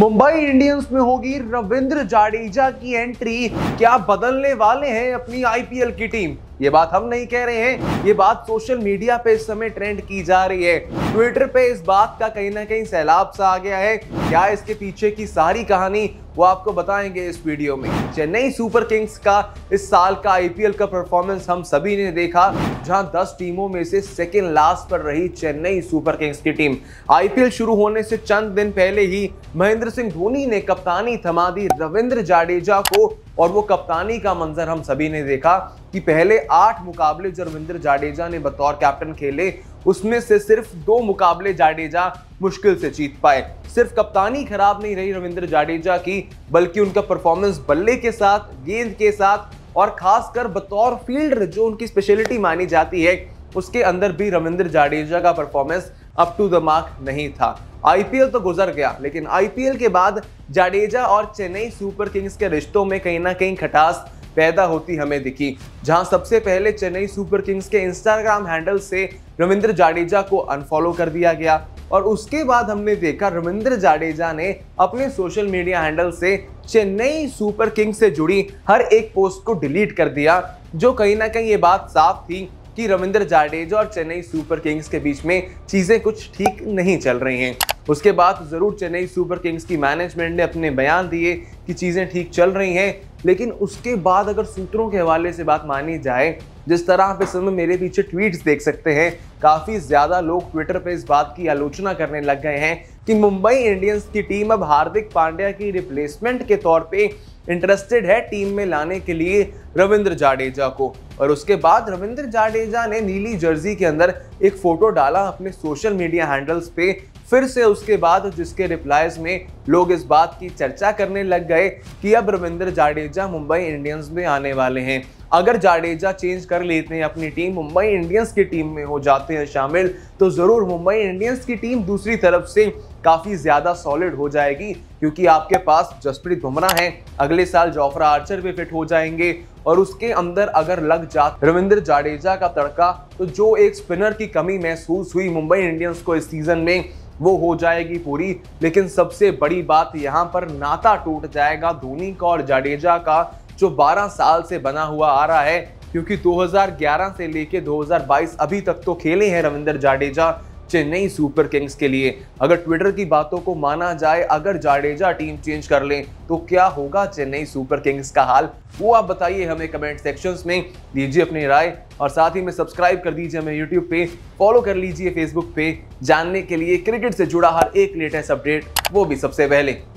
Mumbai Indians में होगी रविंद्र जाडेजा की एंट्री क्या बदलने वाले हैं अपनी आईपीएल की टीम ये बात हम नहीं कह रहे हैं ये बात सोशल मीडिया पे इस समय ट्रेंड की जा रही है ट्विटर पे इस बात का कहीं ना कहीं सैलाब सा आ गया है क्या इसके पीछे की सारी कहानी वो आपको बताएंगे इस वीडियो में चेन्नई सुपर किंग्स का इस साल का आईपीएल का परफॉर्मेंस हम सभी ने देखा जहां 10 टीमों में से सेकेंड लास्ट पर रही चेन्नई सुपर किंग्स की टीम आईपीएल शुरू होने से चंद दिन पहले ही महेंद्र सिंह धोनी ने कप्तानी थमा दी रविंद्र जाडेजा को और वो कप्तानी का मंजर हम सभी ने देखा कि पहले आठ मुकाबले जो रविंद्र जाडेजा ने बतौर कैप्टन खेले उसमें से सिर्फ दो मुकाबले जाडेजा मुश्किल से जीत पाए सिर्फ कप्तानी खराब नहीं रही रविंद्र जाडेजा की बल्कि उनका परफॉर्मेंस बल्ले के साथ गेंद के साथ और खासकर बतौर फील्डर जो उनकी स्पेशलिटी मानी जाती है उसके अंदर भी रविंद्र जाडेजा का performance up to the mark नहीं था आईपीएल तो गुजर गया लेकिन आईपीएल के बाद जाडेजा और चेन्नई सुपर किंग्स के रिश्तों में कहीं ना कहीं खटास पैदा होती हमें दिखी जहां सबसे पहले चेन्नई सुपर किंग्स के इंस्टाग्राम हैंडल से रविंद्र जाडेजा को अनफॉलो कर दिया गया और उसके बाद हमने देखा रविंद्र जाडेजा ने अपने सोशल मीडिया हैंडल से चेन्नई सुपर किंग्स से जुड़ी हर एक पोस्ट को डिलीट कर दिया जो कहीं ना कहीं ये बात साफ थी कि रविंद्र जाडेजा और चेन्नई सुपर किंग्स के बीच में चीज़ें कुछ ठीक नहीं चल रही हैं उसके बाद ज़रूर चेन्नई सुपर किंग्स की मैनेजमेंट ने अपने बयान दिए कि चीज़ें ठीक चल रही हैं लेकिन उसके बाद अगर सूत्रों के हवाले से बात मानी जाए जिस तरह आप इस समय मेरे पीछे ट्वीट्स देख सकते हैं काफ़ी ज़्यादा लोग ट्विटर पर इस बात की आलोचना करने लग गए हैं कि मुंबई इंडियंस की टीम अब हार्दिक पांड्या की रिप्लेसमेंट के तौर पर इंटरेस्टेड है टीम में लाने के लिए रविंद्र जाडेजा को और उसके बाद रविंद्र जाडेजा ने नीली जर्सी के अंदर एक फोटो डाला अपने सोशल मीडिया हैंडल्स पे फिर से उसके बाद जिसके रिप्लाइज में लोग इस बात की चर्चा करने लग गए कि अब रविंद्र जाडेजा मुंबई इंडियंस में आने वाले हैं अगर जाडेजा चेंज कर लेते हैं अपनी टीम मुंबई इंडियंस की टीम में हो जाते हैं शामिल तो ज़रूर मुंबई इंडियंस की टीम दूसरी तरफ से काफ़ी ज़्यादा सॉलिड हो जाएगी क्योंकि आपके पास जसप्रीत बुमराह हैं अगले साल जॉफरा आर्चर भी फिट हो जाएंगे और उसके अंदर अगर लग जा रविंद्र जाडेजा का तड़का तो जो एक स्पिनर की कमी महसूस हुई मुंबई इंडियंस को इस सीज़न में वो हो जाएगी पूरी लेकिन सबसे बड़ी बात यहाँ पर नाता टूट जाएगा धोनी का और जाडेजा का जो 12 साल से बना हुआ आ रहा है क्योंकि 2011 से लेके 2022 अभी तक तो खेले हैं रविंद्र जाडेजा चेन्नई सुपर किंग्स के लिए अगर ट्विटर की बातों को माना जाए अगर जाडेजा टीम चेंज कर लें तो क्या होगा चेन्नई सुपर किंग्स का हाल वो आप बताइए हमें कमेंट सेक्शन में दीजिए अपनी राय और साथ ही में सब्सक्राइब कर दीजिए हमें यूट्यूब पे फॉलो कर लीजिए फेसबुक पे जानने के लिए क्रिकेट से जुड़ा हर एक लेटेस्ट अपडेट वो भी सबसे पहले